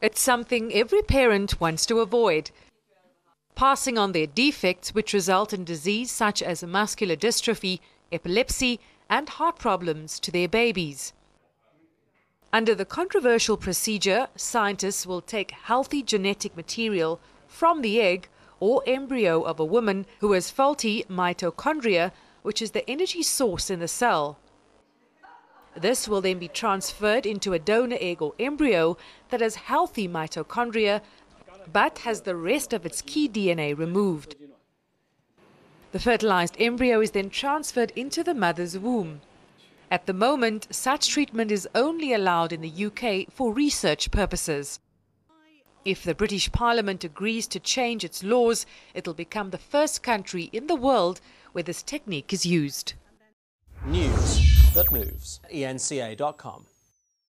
It's something every parent wants to avoid. Passing on their defects, which result in disease such as muscular dystrophy, epilepsy, and heart problems to their babies. Under the controversial procedure, scientists will take healthy genetic material from the egg or embryo of a woman who has faulty mitochondria, which is the energy source in the cell. This will then be transferred into a donor egg or embryo that has healthy mitochondria but has the rest of its key DNA removed. The fertilized embryo is then transferred into the mother's womb. At the moment, such treatment is only allowed in the UK for research purposes. If the British Parliament agrees to change its laws, it'll become the first country in the world where this technique is used. News that moves. ENCA.com.